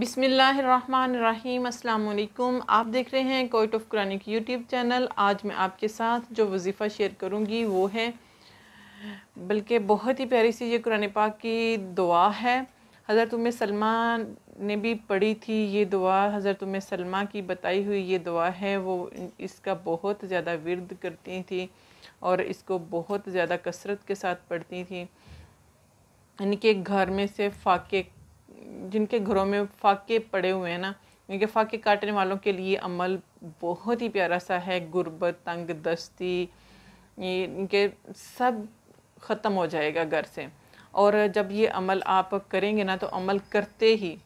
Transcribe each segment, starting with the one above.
बिसमीम् अल्लाम आप देख रहे हैं court of chronic YouTube channel आज मैं आपके साथ जो वजीफ़ा शेयर करूँगी वो है बल्कि बहुत ही प्यारी सी ये कुरान पाक की दुआ है हज़रत उम सलमान ने भी पढ़ी थी ये दुआ हज़रत उम सलमा की बताई हुई ये दुआ है वो इसका बहुत ज़्यादा विरद करती थी और इसको बहुत ज़्यादा कसरत के साथ पढ़ती थी यानी कि घर में से फाके जिनके घरों में फाके पड़े हुए हैं ना इनके फाके काटने वालों के लिए अमल बहुत ही प्यारा सा है गुर्बत तंग दस्ती ये इनके सब ख़त्म हो जाएगा घर से और जब ये अमल आप करेंगे ना तो अमल करते ही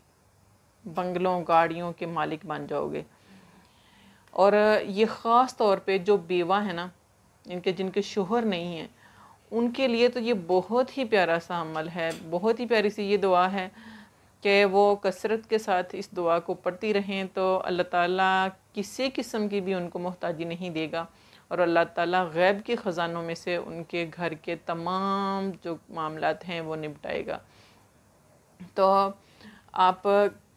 बंगलों गाड़ियों के मालिक बन जाओगे और ये ख़ास तौर पे जो बेवा है ना इनके जिनके शोहर नहीं हैं उनके लिए तो ये बहुत ही प्यारा सा अमल है बहुत ही प्यारी सी ये दुआ है कि वो कसरत के साथ इस दुआ को पढ़ती रहें तो अल्लाह ताला किसी किस्म की भी उनको मोहताजी नहीं देगा और अल्लाह ताला गैब के ख़जानों में से उनके घर के तमाम जो मामला हैं वो निपटाएगा तो आप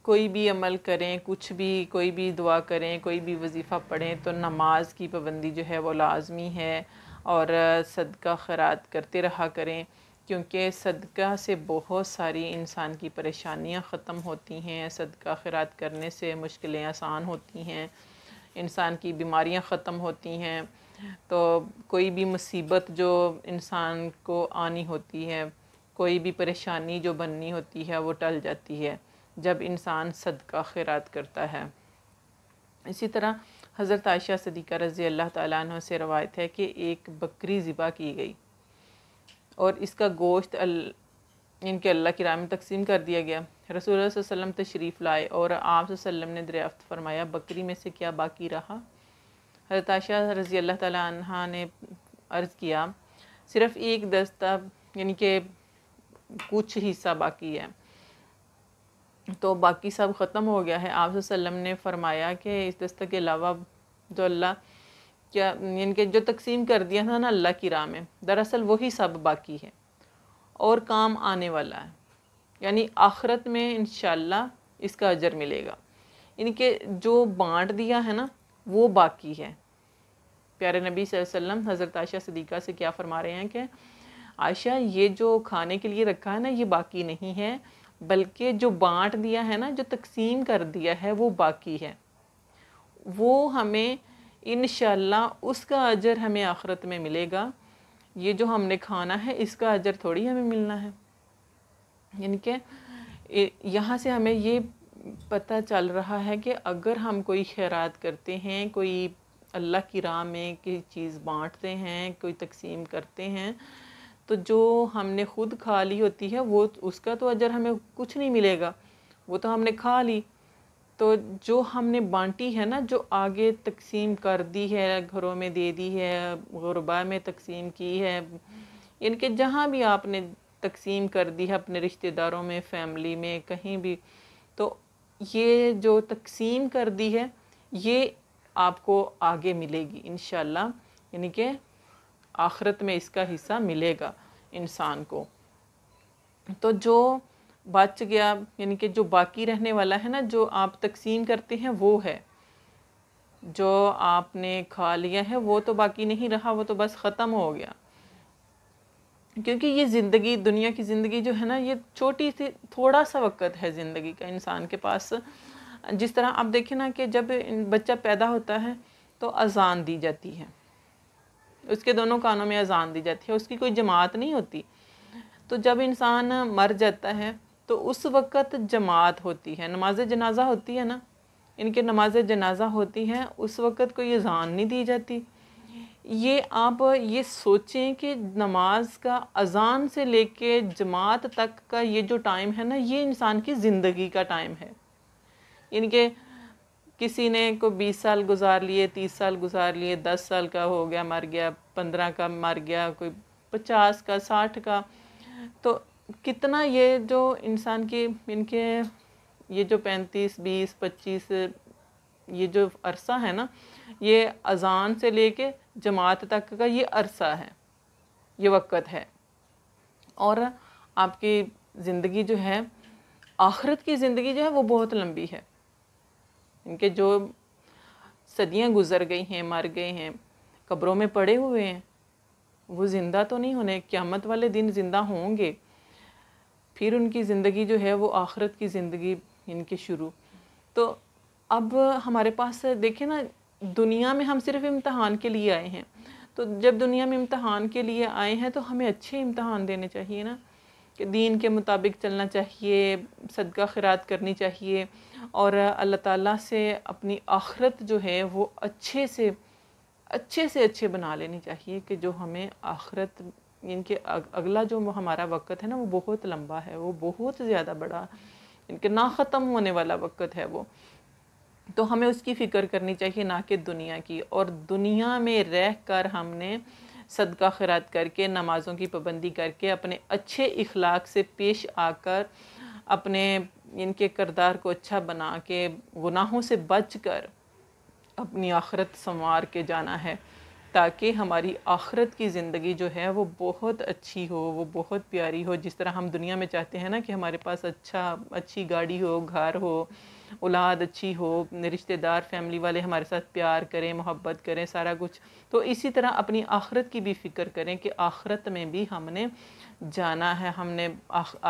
कोई भी अमल करें कुछ भी कोई भी दुआ करें कोई भी वजीफ़ा पढ़ें तो नमाज की पाबंदी जो है वो लाजमी है और सदका खरात करते रहा करें क्योंकि सदका से बहुत सारी इंसान की परेशानियां ख़त्म होती हैं सदका खैरात करने से मुश्किलें आसान होती हैं इंसान की बीमारियां ख़त्म होती हैं तो कोई भी मुसीबत जो इंसान को आनी होती है कोई भी परेशानी जो बननी होती है वो टल जाती है जब इंसान सदका खैरात करता है इसी तरह हज़रत आयशा सदीक़ा रज़ी अल्लाह ताली से रवायत है कि एक बकरी ज़िबा की गई और इसका गोश्त अल, इनके अल्लाह की राह में तकसीम कर दिया गया रसूल वसम तशरीफ़ लाए और आप ने दरियाफ़त फरमाया बकरी में से क्या बाकी रहा हजरत रज़ी अल्लाह तह ने अर्ज़ किया सिर्फ़ एक दस्ता यानी कि कुछ हिस्सा बाकी है तो बाकी सब ख़त्म हो गया है आप ने फरमाया कि इस दस्ते के अलावा जो अल्लाह क्या इनके जो तकसीम कर दिया था ना अल्लाह की राह में दरअसल वही सब बाकी है और काम आने वाला है यानी आखरत में इन इसका अजर मिलेगा इनके जो बांट दिया है ना वो बाकी है प्यारे नबी वसल्लम हज़रत आयशा सदीक़ा से क्या फरमा रहे हैं कि आयशा ये जो खाने के लिए रखा है ना ये बाकी नहीं है बल्कि जो बांट दिया है ना जो तकसीम कर दिया है वो बाकी है वो हमें इन उसका अजर हमें आखरत में मिलेगा ये जो हमने खाना है इसका अजर थोड़ी हमें मिलना है यानी कि यहाँ से हमें ये पता चल रहा है कि अगर हम कोई खैरात करते हैं कोई अल्लाह की राह में कोई चीज़ बांटते हैं कोई तकसीम करते हैं तो जो हमने ख़ुद खा ली होती है वो उसका तो अजर हमें कुछ नहीं मिलेगा वो तो हमने खा ली तो जो हमने बांटी है ना जो आगे तकसीम कर दी है घरों में दे दी है गुरबा में तकसीम की है यानी कि जहाँ भी आपने तकसीम कर दी है अपने रिश्तेदारों में फैमिली में कहीं भी तो ये जो तकसीम कर दी है ये आपको आगे मिलेगी इन यानी कि आखरत में इसका हिस्सा मिलेगा इंसान को तो जो बच गया यानी कि जो बाकी रहने वाला है ना जो आप तकसीम करते हैं वो है जो आपने खा लिया है वो तो बाकी नहीं रहा वो तो बस ख़त्म हो गया क्योंकि ये ज़िंदगी दुनिया की ज़िंदगी जो है ना ये छोटी सी थोड़ा सा वक्त है ज़िंदगी का इंसान के पास जिस तरह आप देखें ना कि जब बच्चा पैदा होता है तो अजान दी जाती है उसके दोनों कानों में अजान दी जाती है उसकी कोई जमात नहीं होती तो जब इंसान मर जाता है तो उस वक़्त जमात होती है नमाज जनाजा होती है ना इनके नमाज जनाजा होती हैं उस वक़्त कोई अजान नहीं दी जाती ये आप ये सोचें कि नमाज का अजान से लेके जमात तक का ये जो टाइम है ना ये इंसान की ज़िंदगी का टाइम है इनके किसी ने को 20 साल गुजार लिए 30 साल गुजार लिए 10 साल का हो गया मर गया 15 का मर गया कोई 50 का 60 का कितना ये जो इंसान की इनके ये जो पैंतीस बीस पच्चीस ये जो अरसा है ना ये अज़ान से लेके जमात तक का ये अरसा है ये वक़्त है और आपकी ज़िंदगी जो है आखरत की ज़िंदगी जो है वो बहुत लंबी है इनके जो सदियाँ गुज़र गई हैं मर गए हैं कब्रों में पड़े हुए हैं वो ज़िंदा तो नहीं होने क्यामत वाले दिन ज़िंदा होंगे फिर उनकी ज़िंदगी जो है वो आखरत की ज़िंदगी इनकी शुरू तो अब हमारे पास देखें ना दुनिया में हम सिर्फ इम्तहान के लिए आए हैं तो जब दुनिया में इम्तहान के लिए आए हैं तो हमें अच्छे इम्तहान देने चाहिए ना कि दीन के मुताबिक चलना चाहिए सदका खरात करनी चाहिए और अल्लाह ताला से अपनी आखरत जो है वो अच्छे से अच्छे से अच्छे बना लेनी चाहिए कि जो हमें आखरत इनके अगला जो हमारा वक्त है ना वो बहुत लंबा है वो बहुत ज़्यादा बड़ा इनके ना ख़त्म होने वाला वक्त है वो तो हमें उसकी फ़िक्र करनी चाहिए ना कि दुनिया की और दुनिया में रह कर हमने सदका खरात करके नमाज़ों की पाबंदी करके अपने अच्छे इखलाक से पेश आकर अपने इनके करदार को अच्छा बना के गुनाहों से बच कर अपनी आखरत संवार के जाना है ताकि हमारी आखरत की ज़िंदगी जो है वो बहुत अच्छी हो वो बहुत प्यारी हो जिस तरह हम दुनिया में चाहते हैं ना कि हमारे पास अच्छा अच्छी गाड़ी हो घर हो औलाद अच्छी हो रिश्तेदार फैमिली वाले हमारे साथ प्यार करें मोहब्बत करें सारा कुछ तो इसी तरह अपनी आखरत की भी फ़िक्र करें कि आखरत में भी हमने जाना है हमने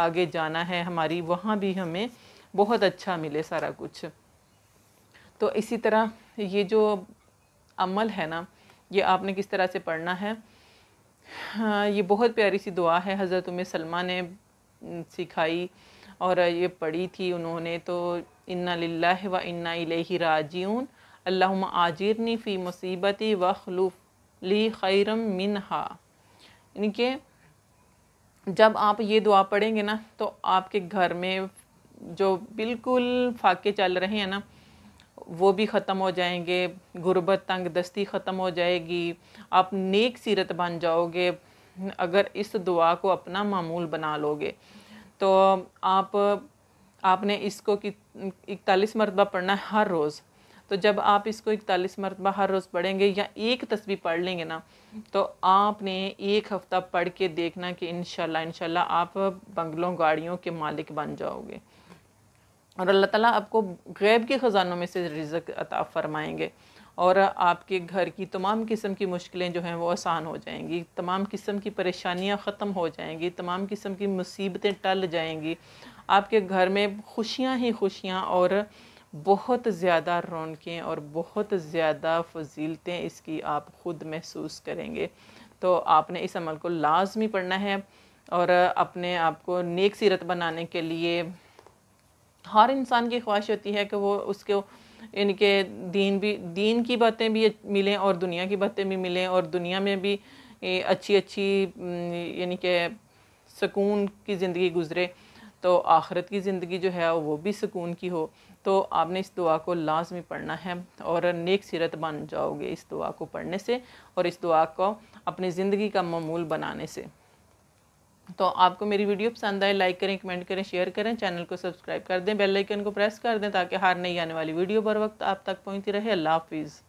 आगे जाना है हमारी वहाँ भी हमें बहुत अच्छा मिले सारा कुछ तो इसी तरह ये जो अमल है ना ये आपने किस तरह से पढ़ना है हाँ, ये बहुत प्यारी सी दुआ है हज़रत उम्मे सलमा ने सिखाई और ये पढ़ी थी उन्होंने तो इन्ना ला व इन्ना इलेही राजियून अल्लाह आजिरनी फ़ी मुसीबती वखलूफ ली खैरम मिनहा यानी कि जब आप ये दुआ पढ़ेंगे ना तो आपके घर में जो बिल्कुल फाके चल रहे हैं ना वो भी ख़त्म हो जाएंगे गुरबत तंग दस्ती ख़त्म हो जाएगी आप नेक सीरत बन जाओगे अगर इस दुआ को अपना मामूल बना लोगे तो आप आपने इसको कि इकतालीस मरतबा पढ़ना है हर रोज़ तो जब आप इसको इकतालीस मरतबा हर रोज़ पढ़ेंगे या एक तस्वीर पढ़ लेंगे ना तो आपने एक हफ़्ता पढ़ के देखना कि इन शाला आप बंगलों गाड़ियों के मालिक बन जाओगे और अल्लाह ताला आपको गैब के ख़ज़ानों में से रिजक अता फ़रमाएँगे और आपके घर की तमाम किस्म की मुश्किलें जो हैं वो आसान हो जाएंगी तमाम किस्म की परेशानियां ख़त्म हो जाएंगी तमाम किस्म की मुसीबतें टल जाएंगी आपके घर में खुशियां ही खुशियां और बहुत ज़्यादा रौनकें और बहुत ज़्यादा फजीलतें इसकी आप ख़ुद महसूस करेंगे तो आपने इस अमल को लाजमी पढ़ना है और अपने आप को नेक सीरत बनाने के लिए हर इंसान की ख्वाहिश होती है कि वो उसको इनके दीन भी दीन की बातें भी मिलें और दुनिया की बातें भी मिलें और दुनिया में भी अच्छी अच्छी यानी कि सुकून की ज़िंदगी गुजरे तो आखरत की ज़िंदगी जो है वो भी सुकून की हो तो आपने इस दुआ को लाजमी पढ़ना है और नेक सीरत बन जाओगे इस दुआ को पढ़ने से और इस दुआ को अपनी ज़िंदगी का मामूल बनाने से तो आपको मेरी वीडियो पसंद आए लाइक करें कमेंट करें शेयर करें चैनल को सब्सक्राइब कर दें बेल आइकन को प्रेस कर दें ताकि हर नई आने वाली वीडियो बर वक्त आप तक पहुंचती रहे अल्लाह हाफिज़